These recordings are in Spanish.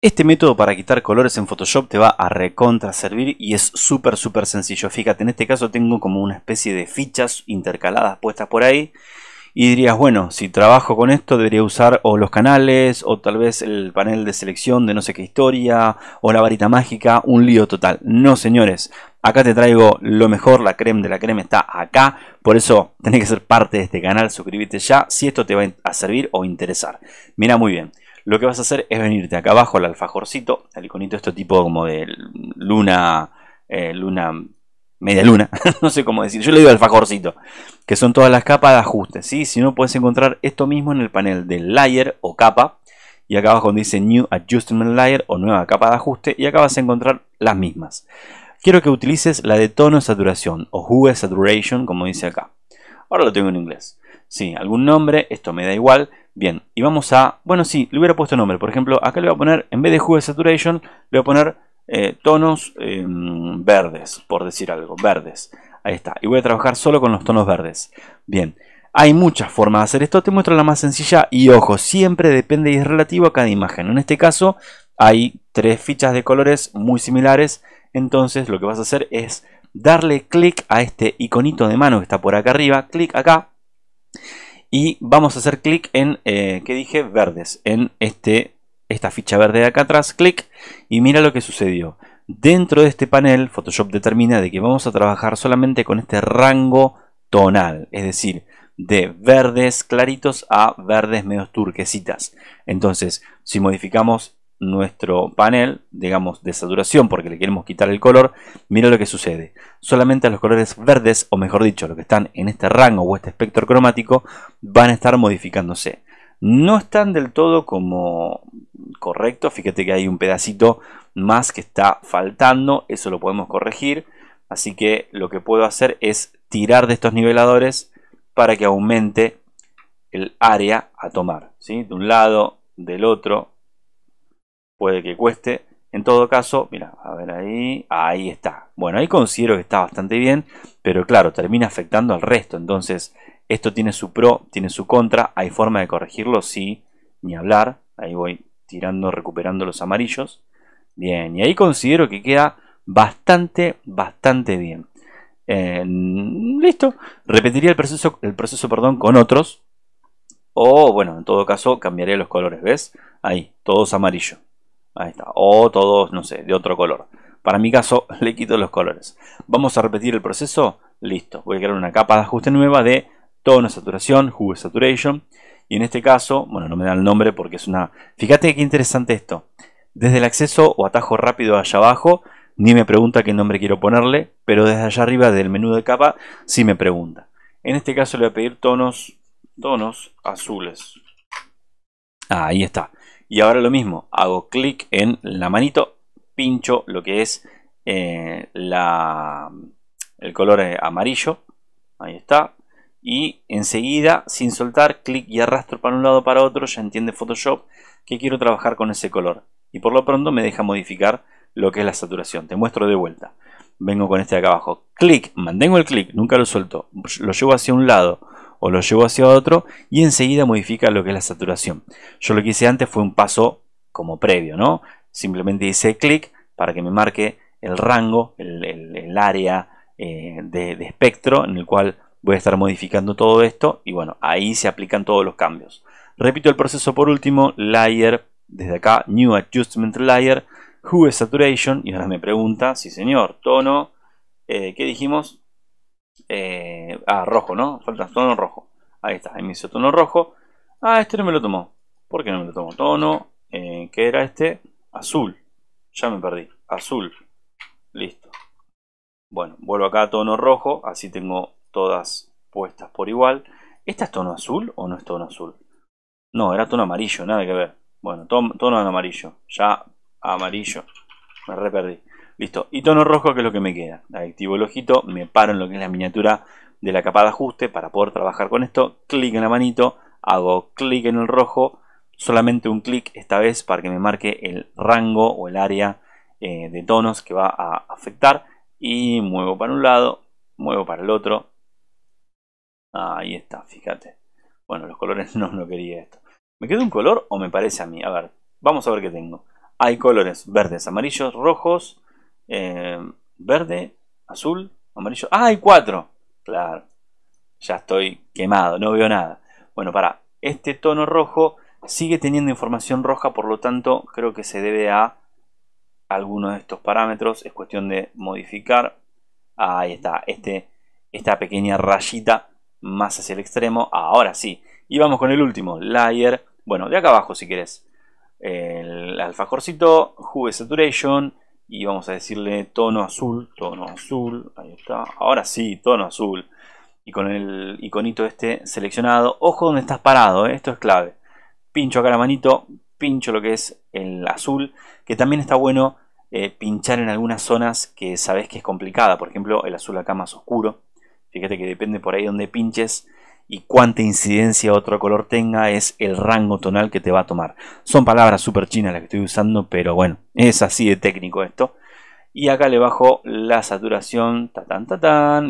Este método para quitar colores en Photoshop te va a recontra servir y es súper súper sencillo. Fíjate, en este caso tengo como una especie de fichas intercaladas puestas por ahí. Y dirías, bueno, si trabajo con esto debería usar o los canales o tal vez el panel de selección de no sé qué historia o la varita mágica, un lío total. No señores, acá te traigo lo mejor, la creme de la creme está acá, por eso tenés que ser parte de este canal, suscríbete ya si esto te va a servir o interesar. Mira muy bien lo que vas a hacer es venirte acá abajo al alfajorcito, al iconito esto tipo como de luna, eh, luna, media luna, no sé cómo decir, yo le digo alfajorcito, que son todas las capas de ajuste, ¿sí? Si no, puedes encontrar esto mismo en el panel de layer o capa, y acá abajo donde dice New Adjustment Layer o nueva capa de ajuste, y acá vas a encontrar las mismas. Quiero que utilices la de tono saturación o Hue Saturation, como dice acá. Ahora lo tengo en inglés. Sí, algún nombre, esto me da igual. Bien, y vamos a... Bueno, sí, le hubiera puesto nombre. Por ejemplo, acá le voy a poner, en vez de Hue Saturation, le voy a poner eh, tonos em, verdes, por decir algo, verdes. Ahí está. Y voy a trabajar solo con los tonos verdes. Bien. Hay muchas formas de hacer esto, te muestro la más sencilla y ojo, siempre depende y es relativo a cada imagen. En este caso hay tres fichas de colores muy similares, entonces lo que vas a hacer es darle clic a este iconito de mano que está por acá arriba, clic acá y vamos a hacer clic en, eh, dije? Verdes, en este, esta ficha verde de acá atrás, clic, y mira lo que sucedió. Dentro de este panel, Photoshop determina de que vamos a trabajar solamente con este rango tonal, es decir, de verdes claritos a verdes medio turquesitas. Entonces, si modificamos nuestro panel, digamos, de saturación, porque le queremos quitar el color, mira lo que sucede. Solamente los colores verdes, o mejor dicho, los que están en este rango o este espectro cromático, van a estar modificándose. No están del todo como correcto, fíjate que hay un pedacito más que está faltando, eso lo podemos corregir. Así que lo que puedo hacer es tirar de estos niveladores para que aumente el área a tomar. ¿sí? De un lado, del otro, puede que cueste. En todo caso, mira, a ver ahí, ahí está. Bueno, ahí considero que está bastante bien, pero claro, termina afectando al resto. Entonces, esto tiene su pro, tiene su contra. ¿Hay forma de corregirlo? Sí, ni hablar. Ahí voy tirando, recuperando los amarillos. Bien, y ahí considero que queda bastante, bastante bien. Eh, listo, repetiría el proceso, el proceso perdón, con otros. O bueno, en todo caso cambiaría los colores, ¿ves? Ahí, todos amarillos. Ahí está. O todos, no sé, de otro color. Para mi caso, le quito los colores. Vamos a repetir el proceso. Listo. Voy a crear una capa de ajuste nueva de tono, saturación, hue saturation. Y en este caso, bueno, no me da el nombre porque es una... Fíjate qué interesante esto. Desde el acceso o atajo rápido allá abajo, ni me pregunta qué nombre quiero ponerle, pero desde allá arriba del menú de capa sí me pregunta. En este caso le voy a pedir tonos, tonos azules. Ah, ahí está. Y ahora lo mismo, hago clic en la manito, pincho lo que es eh, la, el color eh, amarillo, ahí está, y enseguida, sin soltar, clic y arrastro para un lado para otro, ya entiende Photoshop que quiero trabajar con ese color. Y por lo pronto me deja modificar lo que es la saturación. Te muestro de vuelta. Vengo con este de acá abajo. Clic, mantengo el clic, nunca lo suelto. Lo llevo hacia un lado o lo llevo hacia otro y enseguida modifica lo que es la saturación. Yo lo que hice antes fue un paso como previo, ¿no? Simplemente hice clic para que me marque el rango, el, área eh, de, espectro en el cual voy a estar modificando todo esto y bueno, ahí se aplican todos los cambios. Repito el proceso por último, layer, desde acá, new adjustment layer, Hue Saturation, y ahora me pregunta, sí señor, tono, eh, ¿qué dijimos? Eh, Ah, rojo, ¿no? Falta tono rojo. Ahí está, hizo tono rojo. Ah, este no me lo tomó. ¿Por qué no me lo tomó? Tono, eh, ¿qué era este? Azul. Ya me perdí. Azul. Listo. Bueno, vuelvo acá a tono rojo. Así tengo todas puestas por igual. ¿Esta es tono azul o no es tono azul? No, era tono amarillo, nada que ver. Bueno, tono, tono amarillo. Ya amarillo. Me re perdí. Listo. Y tono rojo que es lo que me queda. Activo el ojito, me paro en lo que es la miniatura de la capa de ajuste para poder trabajar con esto. Clic en la manito, hago clic en el rojo, solamente un clic esta vez para que me marque el rango o el área eh, de tonos que va a afectar. Y muevo para un lado, muevo para el otro. Ahí está, fíjate. Bueno, los colores no, no quería esto. ¿Me queda un color o me parece a mí? A ver, vamos a ver qué tengo. Hay colores verdes, amarillos, rojos, eh, verde, azul, amarillo. ¡Ah, hay cuatro! Claro. Ya estoy quemado, no veo nada. Bueno, para. Este tono rojo sigue teniendo información roja, por lo tanto creo que se debe a alguno de estos parámetros. Es cuestión de modificar. Ahí está, este, esta pequeña rayita más hacia el extremo. Ahora sí. Y vamos con el último, layer. Bueno, de acá abajo si querés. El alfajorcito, Hue Saturation y vamos a decirle tono azul, tono azul, ahí está, ahora sí, tono azul. Y con el iconito este seleccionado, ojo donde estás parado, eh, esto es clave. Pincho acá la manito, pincho lo que es el azul, que también está bueno eh, pinchar en algunas zonas que sabes que es complicada, por ejemplo el azul acá más oscuro. Fíjate que depende por ahí donde pinches, y cuánta incidencia otro color tenga es el rango tonal que te va a tomar. Son palabras súper chinas las que estoy usando, pero bueno, es así de técnico esto. Y acá le bajo la saturación,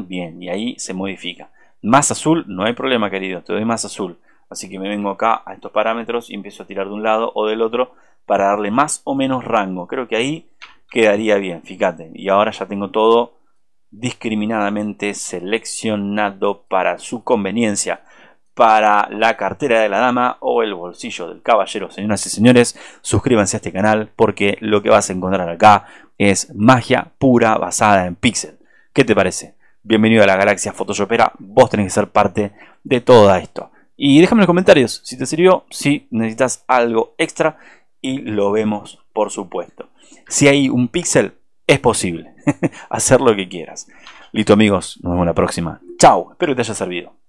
bien, y ahí se modifica. Más azul, no hay problema querido, te doy más azul. Así que me vengo acá a estos parámetros y empiezo a tirar de un lado o del otro para darle más o menos rango. Creo que ahí quedaría bien, fíjate. Y ahora ya tengo todo discriminadamente seleccionado para su conveniencia para la cartera de la dama o el bolsillo del caballero. Señoras y señores, suscríbanse a este canal porque lo que vas a encontrar acá es magia pura basada en pixel. ¿Qué te parece? Bienvenido a la galaxia Photoshopera, vos tenés que ser parte de todo esto. Y déjame en los comentarios si te sirvió, si necesitas algo extra y lo vemos por supuesto. Si hay un pixel, es posible hacer lo que quieras. Listo amigos, nos vemos la próxima. Chao, espero que te haya servido.